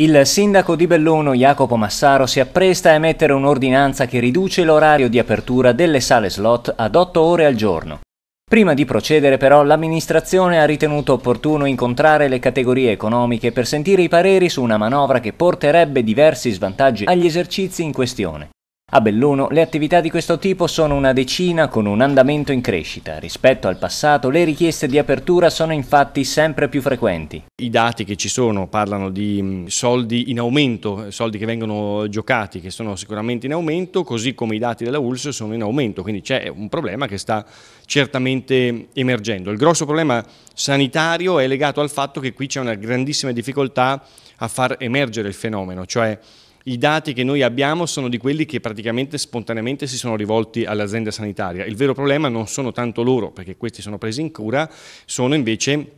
Il sindaco di Belluno, Jacopo Massaro, si appresta a emettere un'ordinanza che riduce l'orario di apertura delle sale slot ad 8 ore al giorno. Prima di procedere però l'amministrazione ha ritenuto opportuno incontrare le categorie economiche per sentire i pareri su una manovra che porterebbe diversi svantaggi agli esercizi in questione. A Belluno le attività di questo tipo sono una decina con un andamento in crescita. Rispetto al passato le richieste di apertura sono infatti sempre più frequenti. I dati che ci sono parlano di mm, soldi in aumento, soldi che vengono giocati che sono sicuramente in aumento, così come i dati della ULS sono in aumento, quindi c'è un problema che sta certamente emergendo. Il grosso problema sanitario è legato al fatto che qui c'è una grandissima difficoltà a far emergere il fenomeno, cioè i dati che noi abbiamo sono di quelli che praticamente spontaneamente si sono rivolti all'azienda sanitaria. Il vero problema non sono tanto loro, perché questi sono presi in cura, sono invece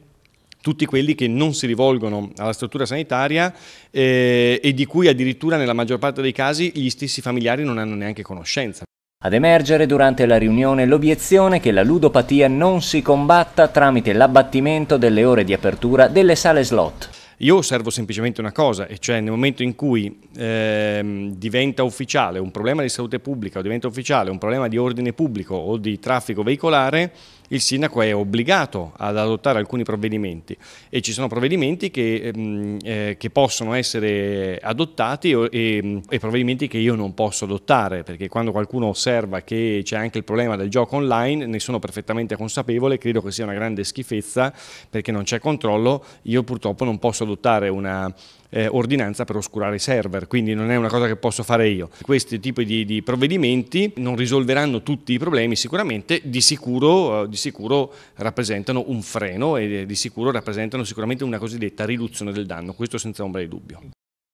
tutti quelli che non si rivolgono alla struttura sanitaria eh, e di cui addirittura nella maggior parte dei casi gli stessi familiari non hanno neanche conoscenza. Ad emergere durante la riunione l'obiezione che la ludopatia non si combatta tramite l'abbattimento delle ore di apertura delle sale slot. Io osservo semplicemente una cosa, e cioè nel momento in cui ehm, diventa ufficiale un problema di salute pubblica o diventa ufficiale un problema di ordine pubblico o di traffico veicolare, il sindaco è obbligato ad adottare alcuni provvedimenti e ci sono provvedimenti che, ehm, eh, che possono essere adottati e, e, provvedimenti che io non posso adottare perché quando qualcuno osserva che c'è anche il problema del gioco online ne sono perfettamente consapevole, credo che sia una grande schifezza perché non c'è controllo, io purtroppo non posso adottare una, eh, ordinanza per oscurare i server, quindi non è una cosa che posso fare io. Questi tipi di, di provvedimenti non risolveranno tutti i problemi sicuramente, di sicuro, eh, di sicuro rappresentano un freno e eh, di sicuro rappresentano sicuramente una cosiddetta riduzione del danno, questo senza ombra di dubbio.